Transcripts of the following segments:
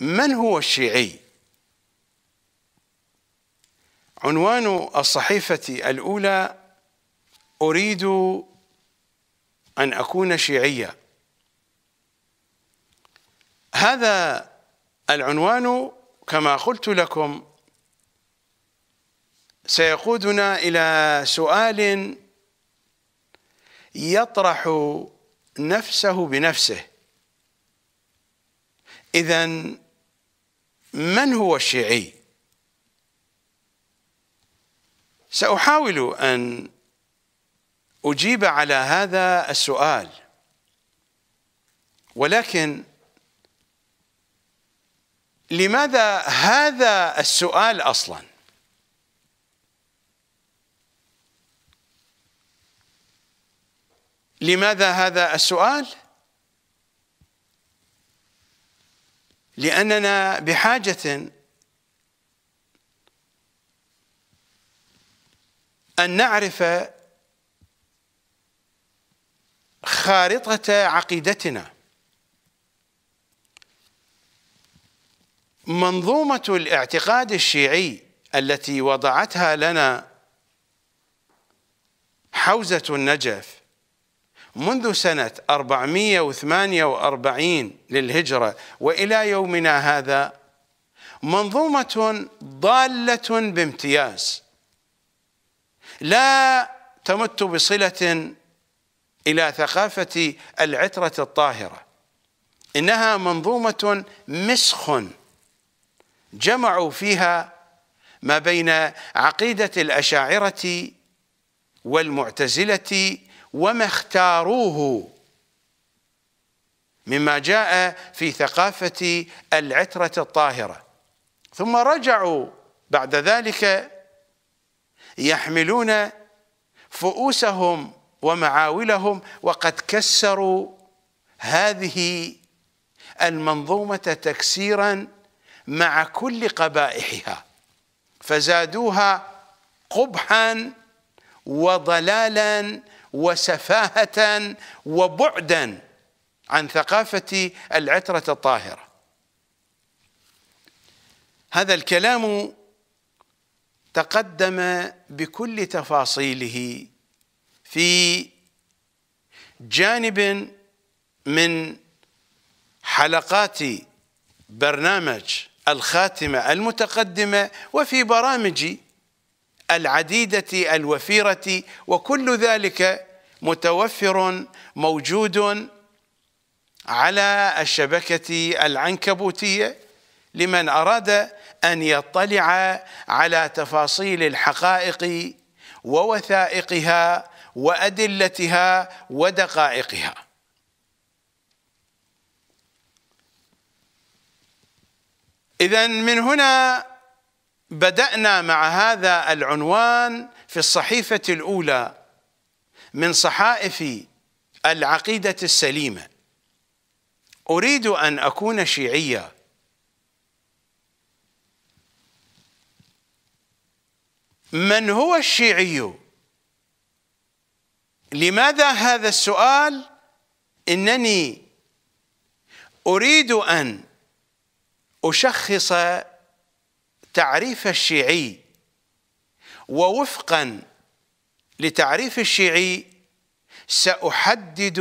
من هو الشيعي عنوان الصحيفة الأولى أريد أن أكون شيعيا هذا العنوان كما قلت لكم سيقودنا إلى سؤال يطرح نفسه بنفسه إذا من هو الشيعي سأحاول أن أجيب على هذا السؤال ولكن لماذا هذا السؤال أصلا لماذا هذا السؤال؟ لأننا بحاجة أن نعرف خارطة عقيدتنا منظومة الاعتقاد الشيعي التي وضعتها لنا حوزة النجف منذ سنة 448 للهجرة وإلى يومنا هذا منظومة ضالة بامتياز لا تمت بصلة إلى ثقافة العترة الطاهرة إنها منظومة مسخ جمعوا فيها ما بين عقيدة الأشاعرة والمعتزلة وما اختاروه مما جاء في ثقافة العترة الطاهرة ثم رجعوا بعد ذلك يحملون فؤوسهم ومعاولهم وقد كسروا هذه المنظومة تكسيرا مع كل قبائحها فزادوها قبحا وضلالا وسفاهة وبعدا عن ثقافة العترة الطاهرة هذا الكلام تقدم بكل تفاصيله في جانب من حلقات برنامج الخاتمة المتقدمة وفي برامج العديدة الوفيرة وكل ذلك متوفر موجود على الشبكة العنكبوتية لمن أراد أن يطلع على تفاصيل الحقائق ووثائقها وأدلتها ودقائقها إذا من هنا بدأنا مع هذا العنوان في الصحيفة الأولى من صحائف العقيدة السليمة أريد أن أكون شيعيا من هو الشيعي؟ لماذا هذا السؤال؟ إنني أريد أن أشخص تعريف الشيعي ووفقا لتعريف الشيعي سأحدد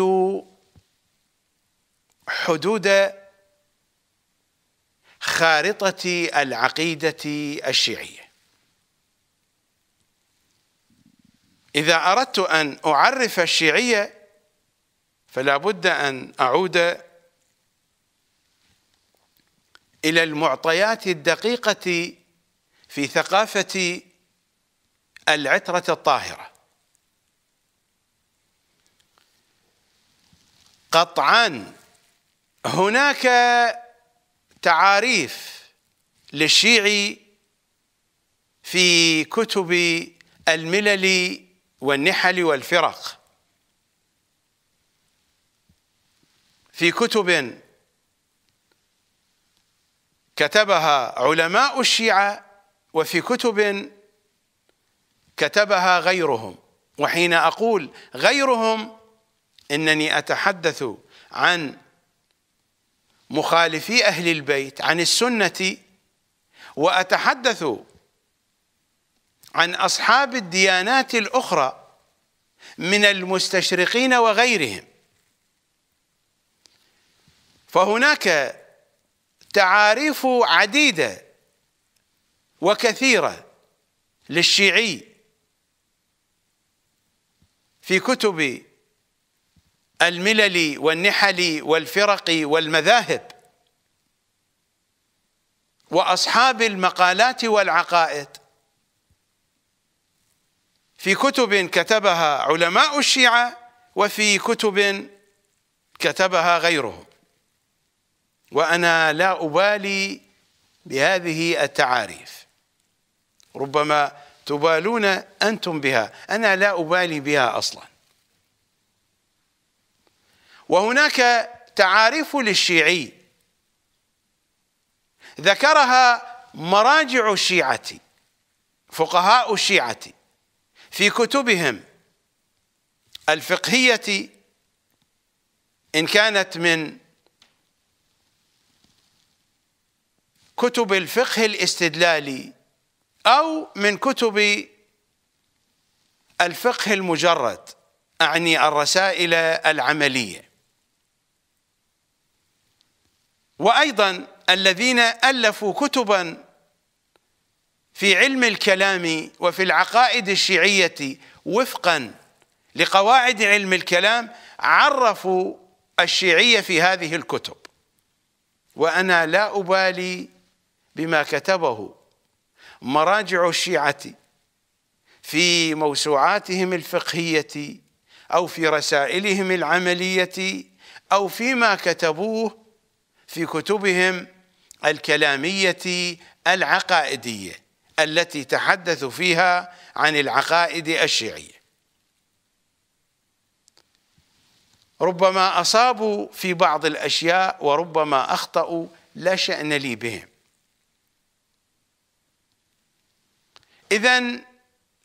حدود خارطة العقيدة الشيعية إذا أردت أن أعرف الشيعية فلا بد أن أعود إلى المعطيات الدقيقة في ثقافة العترة الطاهرة قطعا هناك تعاريف للشيعي في كتب الملل والنحل والفرق في كتب كتبها علماء الشيعة وفي كتب كتبها غيرهم وحين أقول غيرهم إنني أتحدث عن مخالفي أهل البيت عن السنة وأتحدث عن أصحاب الديانات الأخرى من المستشرقين وغيرهم فهناك تعاريف عديدة وكثيرة للشيعي في كتب الملل والنحل والفرق والمذاهب واصحاب المقالات والعقائد في كتب كتبها علماء الشيعه وفي كتب كتبها غيرهم وأنا لا أبالي بهذه التعاريف ربما تبالون أنتم بها أنا لا أبالي بها أصلا وهناك تعاريف للشيعي ذكرها مراجع الشيعة فقهاء الشيعة في كتبهم الفقهية إن كانت من كتب الفقه الاستدلالي أو من كتب الفقه المجرد أعني الرسائل العملية وأيضا الذين ألفوا كتبا في علم الكلام وفي العقائد الشيعية وفقا لقواعد علم الكلام عرفوا الشيعية في هذه الكتب وأنا لا أبالي بما كتبه مراجع الشيعة في موسوعاتهم الفقهية أو في رسائلهم العملية أو فيما كتبوه في كتبهم الكلامية العقائدية التي تحدثوا فيها عن العقائد الشيعية ربما أصابوا في بعض الأشياء وربما أخطأوا لا شأن لي بهم اذا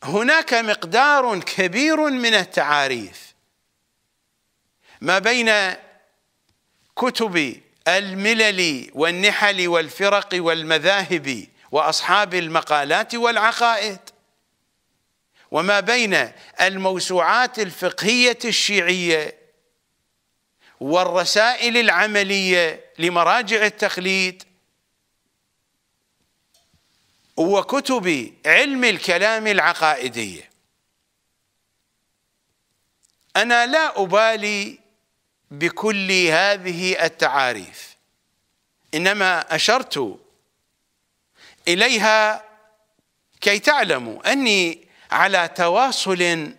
هناك مقدار كبير من التعاريف ما بين كتب الملل والنحل والفرق والمذاهب واصحاب المقالات والعقائد وما بين الموسوعات الفقهيه الشيعيه والرسائل العمليه لمراجع التقليد وكتب علم الكلام العقائدية أنا لا أبالي بكل هذه التعاريف إنما أشرت إليها كي تعلموا أني على تواصل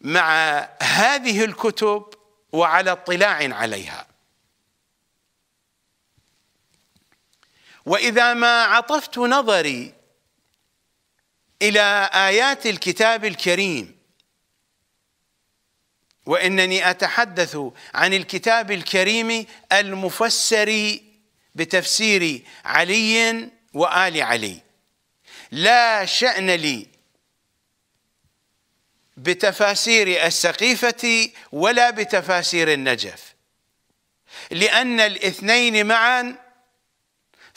مع هذه الكتب وعلى اطلاع عليها واذا ما عطفت نظري الى ايات الكتاب الكريم وانني اتحدث عن الكتاب الكريم المفسر بتفسير علي وال علي لا شان لي بتفاسير السقيفه ولا بتفاسير النجف لان الاثنين معا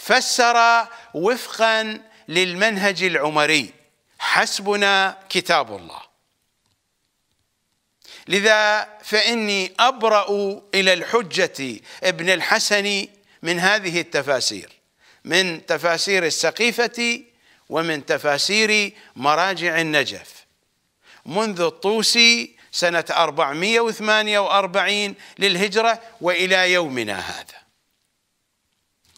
فسر وفقا للمنهج العمري حسبنا كتاب الله لذا فاني ابرا الى الحجه ابن الحسن من هذه التفاسير من تفاسير السقيفه ومن تفاسير مراجع النجف منذ الطوسي سنه 448 للهجره والى يومنا هذا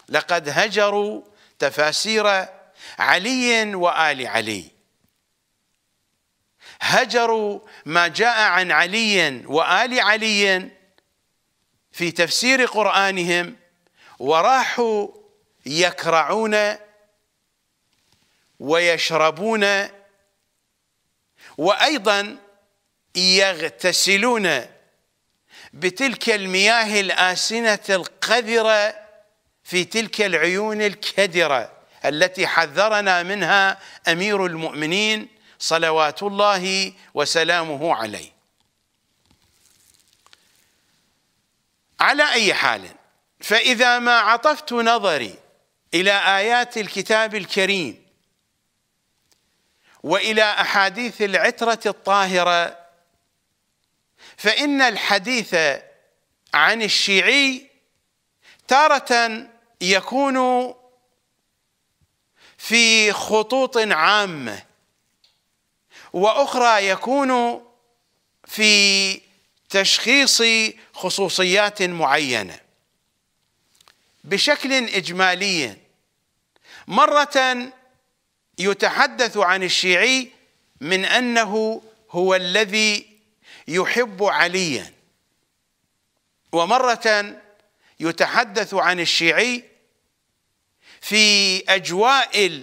لقد هجروا تفاسير علي وآل علي هجروا ما جاء عن علي وآل علي في تفسير قرآنهم وراحوا يكرعون ويشربون وأيضا يغتسلون بتلك المياه الآسنة القذره في تلك العيون الكدره التي حذرنا منها امير المؤمنين صلوات الله وسلامه عليه على اي حال فاذا ما عطفت نظري الى ايات الكتاب الكريم والى احاديث العتره الطاهره فان الحديث عن الشيعي تاره يكون في خطوط عامه واخرى يكون في تشخيص خصوصيات معينه بشكل اجمالي مره يتحدث عن الشيعي من انه هو الذي يحب عليا ومره يتحدث عن الشيعي في اجواء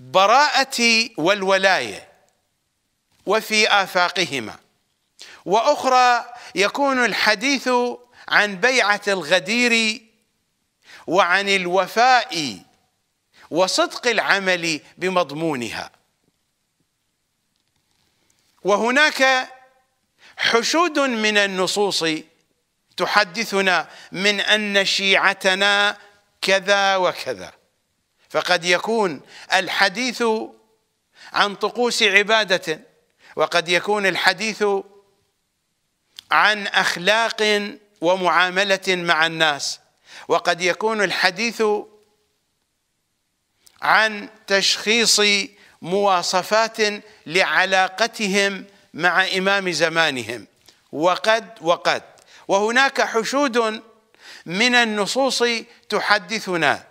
البراءه والولايه وفي افاقهما واخرى يكون الحديث عن بيعه الغدير وعن الوفاء وصدق العمل بمضمونها وهناك حشود من النصوص تحدثنا من أن شيعتنا كذا وكذا فقد يكون الحديث عن طقوس عبادة وقد يكون الحديث عن أخلاق ومعاملة مع الناس وقد يكون الحديث عن تشخيص مواصفات لعلاقتهم مع إمام زمانهم وقد وقد وهناك حشود من النصوص تحدثنا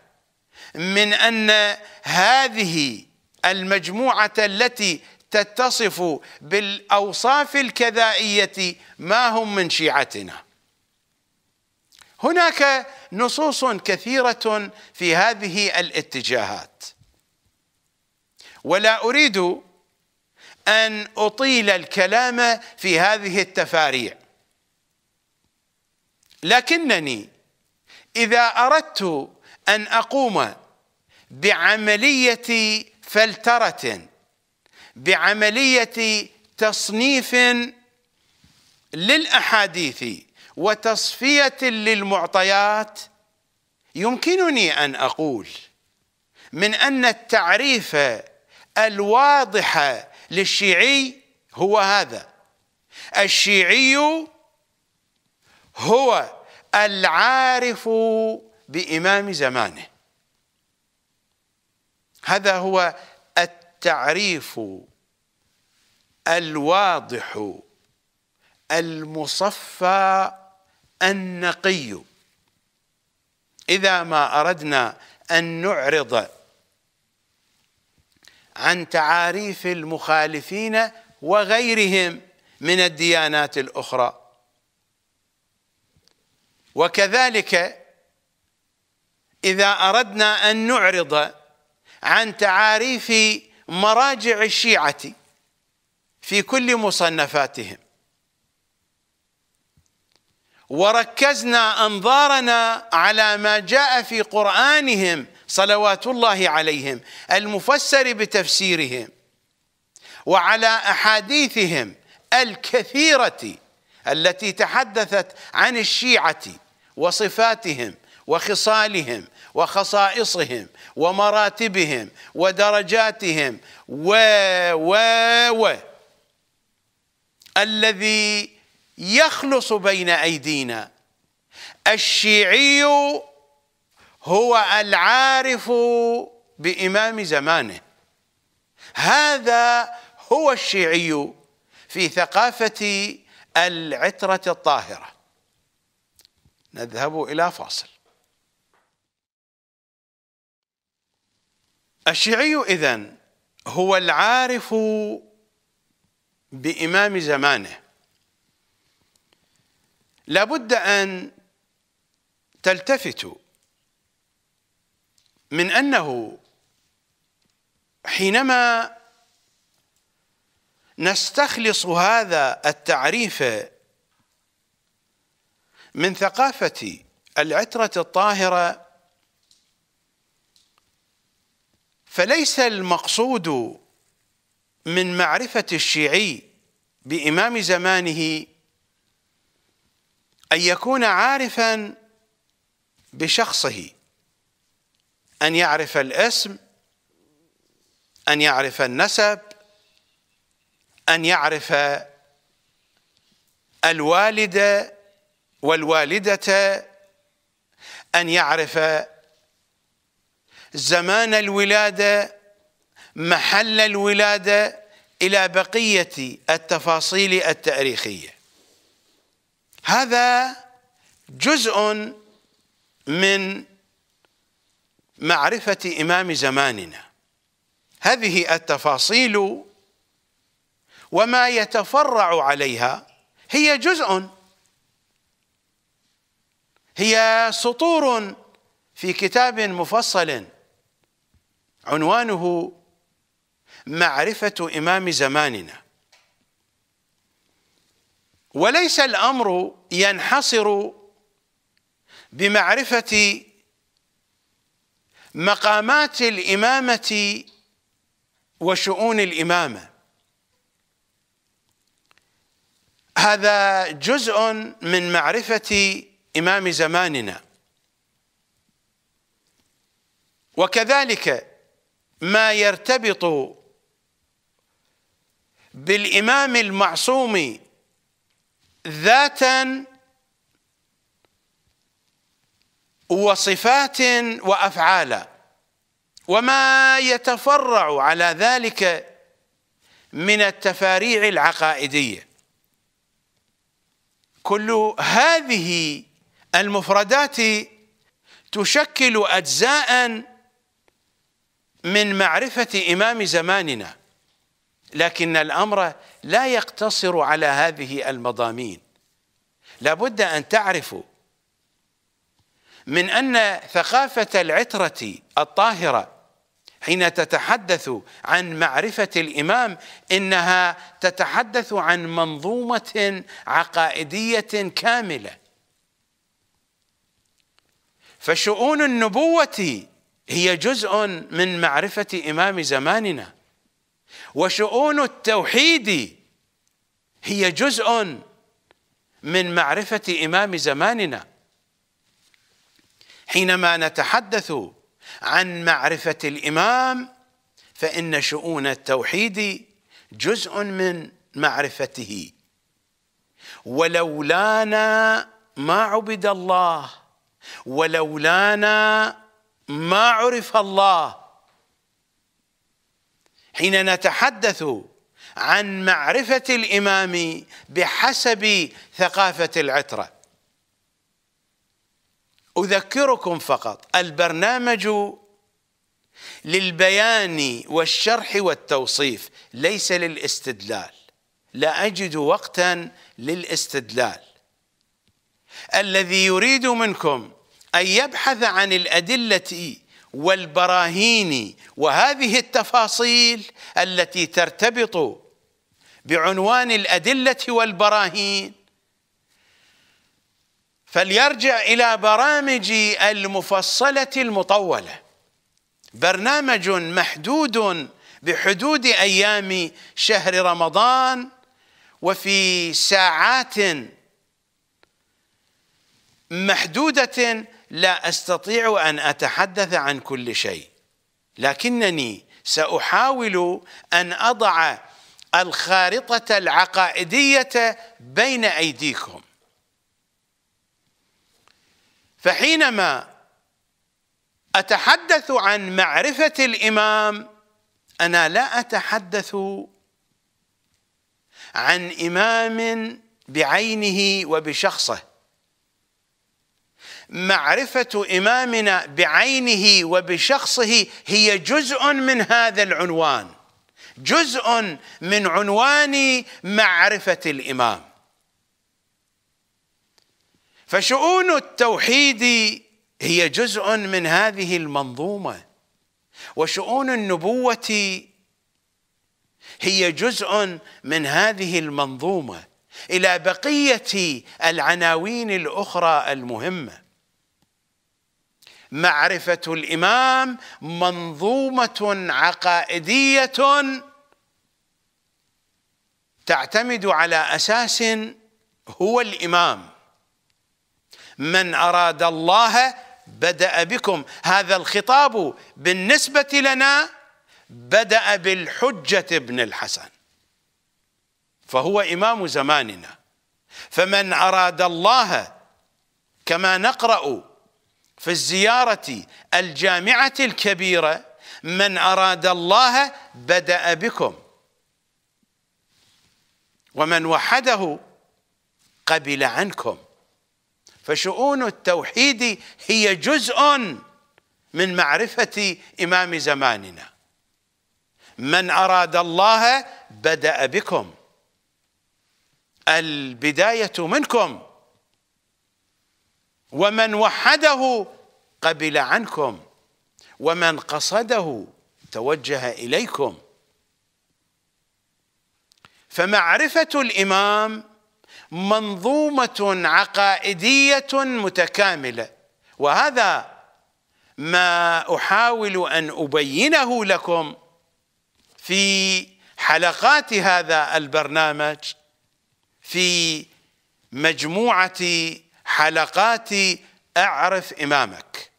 من ان هذه المجموعه التي تتصف بالاوصاف الكذائيه ما هم من شيعتنا هناك نصوص كثيره في هذه الاتجاهات ولا اريد ان اطيل الكلام في هذه التفاريع لكنني اذا اردت ان اقوم بعمليه فلتره بعمليه تصنيف للاحاديث وتصفيه للمعطيات يمكنني ان اقول من ان التعريف الواضح للشيعي هو هذا الشيعي هو العارف بإمام زمانه هذا هو التعريف الواضح المصفى النقي إذا ما أردنا أن نعرض عن تعاريف المخالفين وغيرهم من الديانات الأخرى وكذلك إذا أردنا أن نعرض عن تعاريف مراجع الشيعة في كل مصنفاتهم وركزنا أنظارنا على ما جاء في قرآنهم صلوات الله عليهم المفسر بتفسيرهم وعلى أحاديثهم الكثيرة التي تحدثت عن الشيعة وصفاتهم وخصالهم وخصائصهم ومراتبهم ودرجاتهم و و و الذي يخلص بين ايدينا الشيعي هو العارف بامام زمانه هذا هو الشيعي في ثقافه العتره الطاهره نذهب إلى فاصل الشيعي إذن هو العارف بإمام زمانه لابد أن تلتفتوا من أنه حينما نستخلص هذا التعريف من ثقافة العترة الطاهرة فليس المقصود من معرفة الشيعي بإمام زمانه أن يكون عارفا بشخصه أن يعرف الاسم أن يعرف النسب أن يعرف الوالدة والوالدة أن يعرف زمان الولادة محل الولادة إلى بقية التفاصيل التاريخية هذا جزء من معرفة إمام زماننا هذه التفاصيل وما يتفرع عليها هي جزء هي سطور في كتاب مفصل عنوانه معرفة إمام زماننا وليس الأمر ينحصر بمعرفة مقامات الإمامة وشؤون الإمامة هذا جزء من معرفة إمام زماننا وكذلك ما يرتبط بالإمام المعصوم ذاتا وصفات وأفعالا وما يتفرع على ذلك من التفاريع العقائديه كل هذه المفردات تشكل أجزاء من معرفة إمام زماننا لكن الأمر لا يقتصر على هذه المضامين لابد أن تعرفوا من أن ثقافة العترة الطاهرة حين تتحدث عن معرفة الإمام إنها تتحدث عن منظومة عقائدية كاملة فشؤون النبوة هي جزء من معرفة إمام زماننا وشؤون التوحيد هي جزء من معرفة إمام زماننا حينما نتحدث عن معرفة الإمام فإن شؤون التوحيد جزء من معرفته ولولانا ما عبد الله ولولانا ما عرف الله حين نتحدث عن معرفة الإمام بحسب ثقافة العترة أذكركم فقط البرنامج للبيان والشرح والتوصيف ليس للاستدلال لا أجد وقتا للاستدلال الذي يريد منكم أن يبحث عن الأدلة والبراهين وهذه التفاصيل التي ترتبط بعنوان الأدلة والبراهين فليرجع إلى برامجي المفصلة المطولة برنامج محدود بحدود أيام شهر رمضان وفي ساعات محدودة لا أستطيع أن أتحدث عن كل شيء لكنني سأحاول أن أضع الخارطة العقائدية بين أيديكم فحينما أتحدث عن معرفة الإمام أنا لا أتحدث عن إمام بعينه وبشخصه معرفة إمامنا بعينه وبشخصه هي جزء من هذا العنوان جزء من عنوان معرفة الإمام فشؤون التوحيد هي جزء من هذه المنظومة وشؤون النبوة هي جزء من هذه المنظومة إلى بقية العناوين الأخرى المهمة معرفه الامام منظومه عقائديه تعتمد على اساس هو الامام من اراد الله بدا بكم هذا الخطاب بالنسبه لنا بدا بالحجه ابن الحسن فهو امام زماننا فمن اراد الله كما نقرا في الزيارة الجامعة الكبيرة من أراد الله بدأ بكم ومن وحده قبل عنكم فشؤون التوحيد هي جزء من معرفة إمام زماننا من أراد الله بدأ بكم البداية منكم ومن وحده قبل عنكم ومن قصده توجه إليكم فمعرفة الإمام منظومة عقائدية متكاملة وهذا ما أحاول أن أبينه لكم في حلقات هذا البرنامج في مجموعة حلقات أعرف إمامك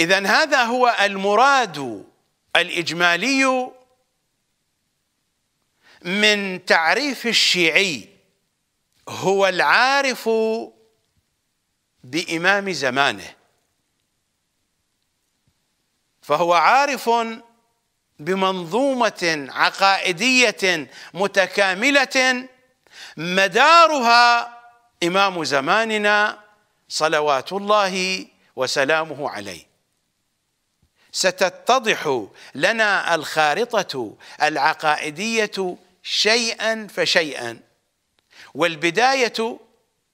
إذا هذا هو المراد الإجمالي من تعريف الشيعي هو العارف بإمام زمانه فهو عارف بمنظومه عقائديه متكامله مدارها امام زماننا صلوات الله وسلامه عليه ستتضح لنا الخارطه العقائديه شيئا فشيئا والبدايه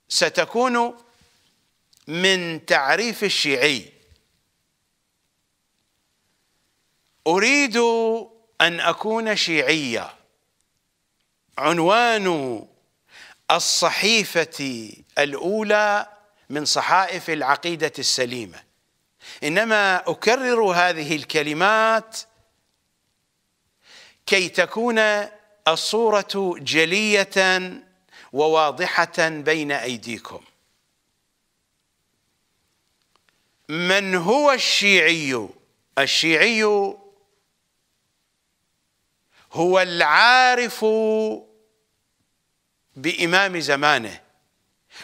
ستكون من تعريف الشيعي أريد أن أكون شيعيا عنوان الصحيفة الأولى من صحائف العقيدة السليمة إنما أكرر هذه الكلمات كي تكون الصورة جلية وواضحة بين أيديكم من هو الشيعي؟ الشيعي هو العارف بامام زمانه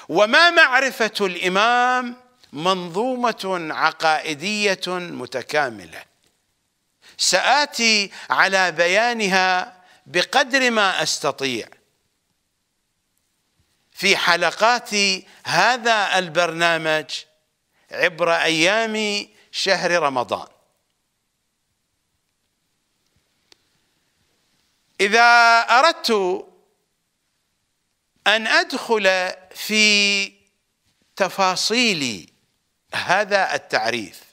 وما معرفه الامام منظومه عقائديه متكامله ساتي على بيانها بقدر ما استطيع في حلقات هذا البرنامج عبر ايام شهر رمضان اذا اردت ان ادخل في تفاصيل هذا التعريف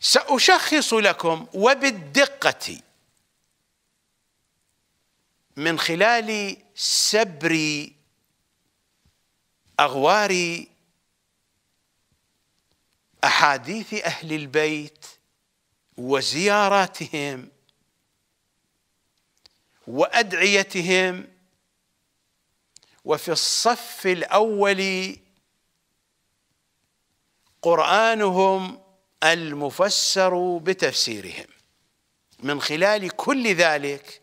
ساشخص لكم وبالدقه من خلال سبر اغواري احاديث اهل البيت وزياراتهم وادعيتهم وفي الصف الاول قرانهم المفسر بتفسيرهم من خلال كل ذلك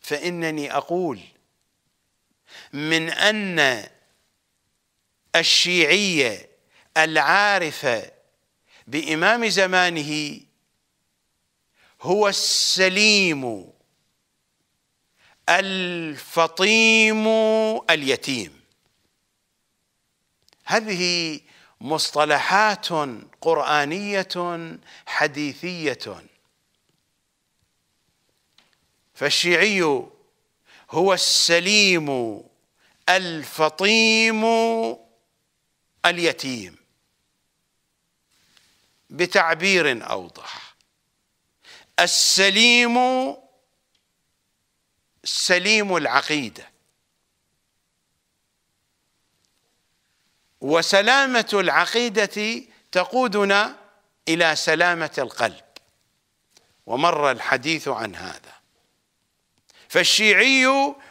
فانني اقول من ان الشيعيه العارف بإمام زمانه هو السليم الفطيم اليتيم هذه مصطلحات قرآنية حديثية فالشيعي هو السليم الفطيم اليتيم بتعبير اوضح السليم سليم العقيده وسلامه العقيده تقودنا الى سلامه القلب ومر الحديث عن هذا فالشيعي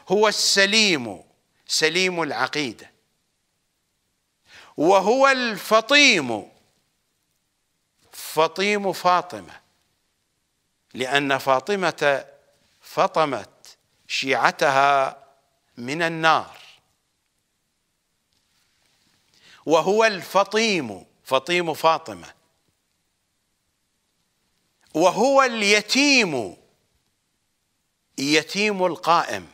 هو السليم سليم العقيده وهو الفطيم فطيم فاطمه لان فاطمه فطمت شيعتها من النار وهو الفطيم فطيم فاطمه وهو اليتيم يتيم القائم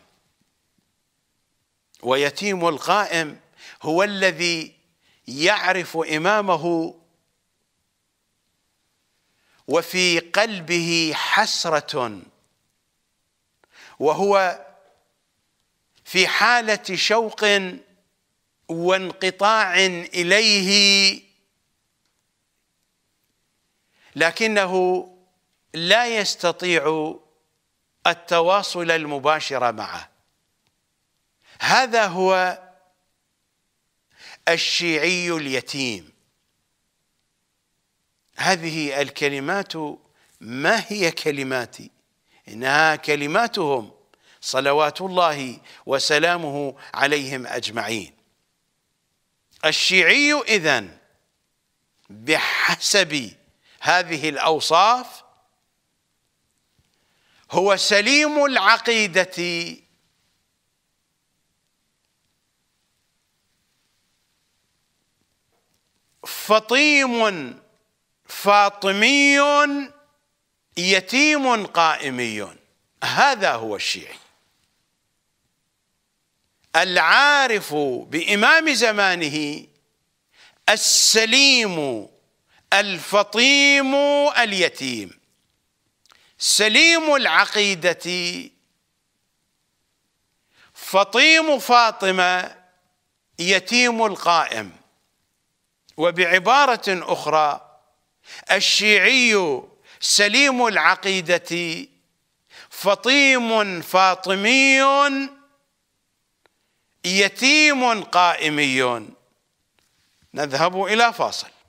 ويتيم القائم هو الذي يعرف امامه وفي قلبه حسرة وهو في حالة شوق وانقطاع إليه لكنه لا يستطيع التواصل المباشر معه هذا هو الشيعي اليتيم هذه الكلمات ما هي كلماتي إنها كلماتهم صلوات الله وسلامه عليهم أجمعين الشيعي إذن بحسب هذه الأوصاف هو سليم العقيدة فطيم فاطمي يتيم قائمي هذا هو الشيعي العارف بامام زمانه السليم الفطيم اليتيم سليم العقيده فطيم فاطمه يتيم القائم وبعباره اخرى الشيعي سليم العقيدة فطيم فاطمي يتيم قائمي نذهب إلى فاصل